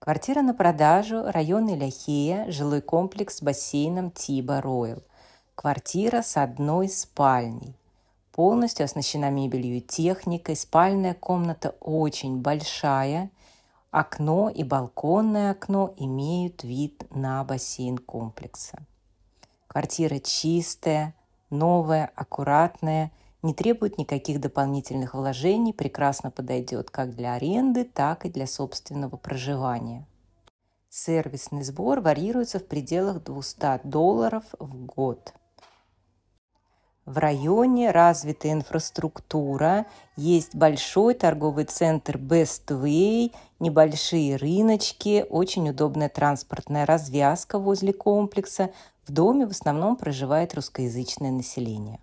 Квартира на продажу, район Иляхия, жилой комплекс с бассейном Тиба Ройл. Квартира с одной спальней. Полностью оснащена мебелью и техникой. Спальная комната очень большая. Окно и балконное окно имеют вид на бассейн комплекса. Квартира чистая, новая, аккуратная – не требует никаких дополнительных вложений, прекрасно подойдет как для аренды, так и для собственного проживания. Сервисный сбор варьируется в пределах 200 долларов в год. В районе развитая инфраструктура, есть большой торговый центр Best Way, небольшие рыночки, очень удобная транспортная развязка возле комплекса. В доме в основном проживает русскоязычное население.